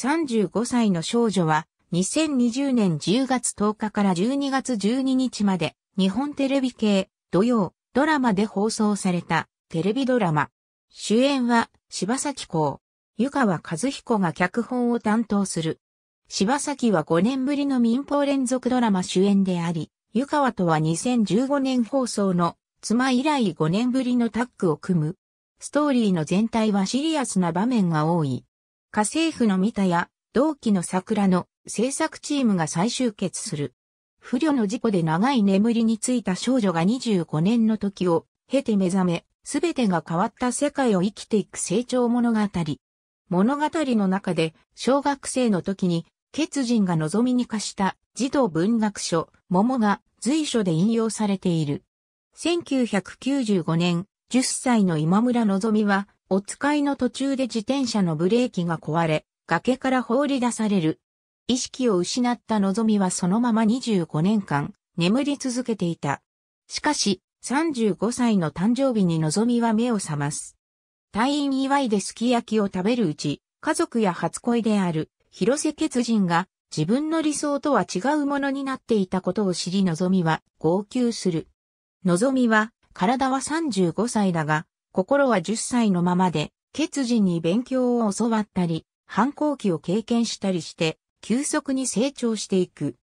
35歳の少女は、2020年10月10日から12月12日まで、日本テレビ系、土曜、ドラマで放送された、テレビドラマ。主演は、柴崎公。湯川和彦が脚本を担当する。柴崎は5年ぶりの民放連続ドラマ主演であり、湯川とは2015年放送の妻以来5年ぶりのタッグを組む。ストーリーの全体はシリアスな場面が多い。家政婦の三田や同期の桜の制作チームが再集結する。不慮の事故で長い眠りについた少女が25年の時を経て目覚め、すべてが変わった世界を生きていく成長物語。物語の中で小学生の時に欠人が望みに課した児童文学書、桃が随所で引用されている。1995年、10歳の今村望はお使いの途中で自転車のブレーキが壊れ、崖から放り出される。意識を失ったのぞみはそのまま25年間眠り続けていた。しかし、35歳の誕生日にのぞみは目を覚ます。退院祝いですき焼きを食べるうち、家族や初恋である広瀬欠人が自分の理想とは違うものになっていたことを知りのぞみは号泣する。のぞみは体は35歳だが心は10歳のままで、血人に勉強を教わったり、反抗期を経験したりして、急速に成長していく。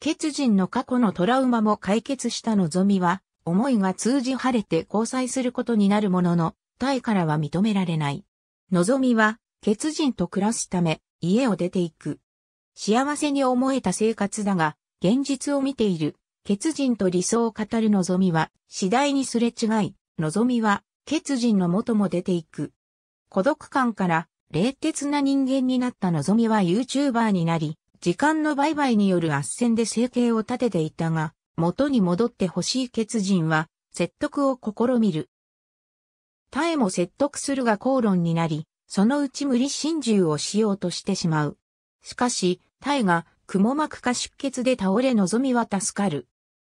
血人の過去のトラウマも解決した望みは、思いが通じ晴れて交際することになるものの、タからは認められない。望みは、血人と暮らすため、家を出ていく。幸せに思えた生活だが、現実を見ている、血人と理想を語る望みは、次第にすれ違い、のぞみは、欠人の元も出ていく。孤独感から、冷徹な人間になったのぞみは YouTuber になり、時間の売買による圧旋で生計を立てていたが、元に戻ってほしい欠人は、説得を試みる。他えも説得するが口論になり、そのうち無理心中をしようとしてしまう。しかし、タイが、蜘蛛膜下出血で倒れ望みは助かる。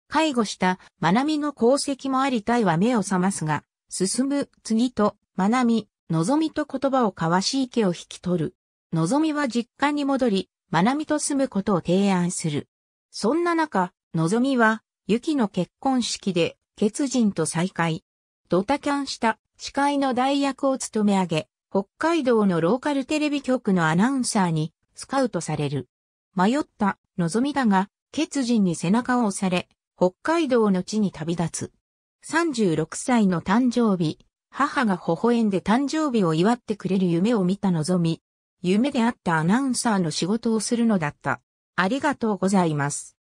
介護した、まなみの功績もありたいは目を覚ますが、進む、次と、まなみ、のぞみと言葉を交わし池を引き取る。のぞみは実家に戻り、まなみと住むことを提案する。そんな中、のぞみは、ゆきの結婚式で、欠人と再会。ドタキャンした、司会の代役を務め上げ、北海道のローカルテレビ局のアナウンサーに、スカウトされる。迷った、のぞみだが、欠人に背中を押され、北海道の地に旅立つ。36歳の誕生日、母が微笑んで誕生日を祝ってくれる夢を見た望み、夢であったアナウンサーの仕事をするのだった。ありがとうございます。